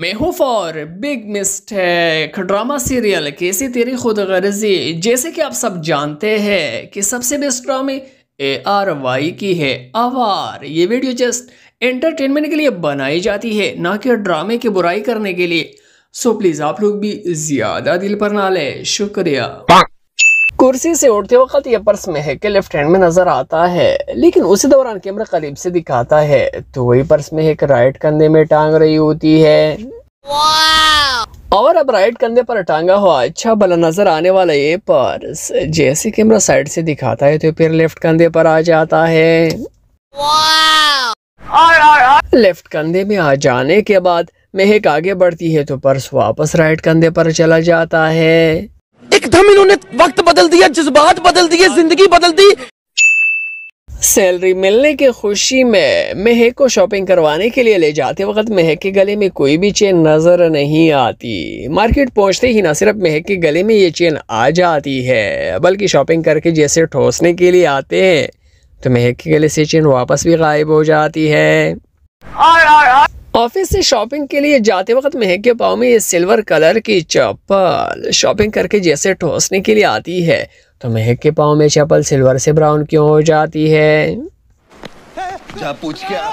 मैं हूँ for big mistake drama serial कैसी तेरी खुद गर्जी जैसे कि आप सब जानते हैं कि सबसे बेस्ट ड्रामे ए आर वाई की है आवार ये वीडियो जस्ट एंटरटेनमेंट के लिए बनाई जाती है ना कि ड्रामे की बुराई करने के लिए सो प्लीज़ आप लोग भी ज़्यादा दिल पर ना लें शुक्रिया कुर्सी से उठते वक्त यह पर्स महक के लेफ्ट हैंड में नजर आता है लेकिन उसी दौरान कैमरा करीब से दिखाता है तो वही पर्स महक राइट कंधे में टांग रही होती है और अब राइट कंधे पर टांगा हुआ अच्छा भला नजर आने वाला ये पर्स जैसे कैमरा साइड से दिखाता है तो फिर लेफ्ट कंधे पर आ जाता है लेफ्ट कंधे में आ जाने के बाद महक आगे बढ़ती है तो पर्स वापस राइट कंधे पर चला जाता है एकदम इन्होंने वक्त बदल दिया जज्बात बदल दिए जिंदगी बदल दी सैलरी मिलने की खुशी में महक को शॉपिंग करवाने के लिए ले जाते वक्त महक के गले में कोई भी चेन नज़र नहीं आती मार्केट पहुंचते ही ना सिर्फ महक के गले में ये चेन आ जाती है बल्कि शॉपिंग करके जैसे ठोसने के लिए आते हैं तो महक के गले से चेन वापस भी गायब हो जाती है आ, आ, आ, आ। ऑफिस से शॉपिंग के लिए जाते वक्त के पाँव में ये सिल्वर कलर की चप्पल शॉपिंग करके जैसे ठोसने के लिए आती है तो के पाँव में चप्पल सिल्वर से ब्राउन क्यों हो जाती है जा पूछ क्या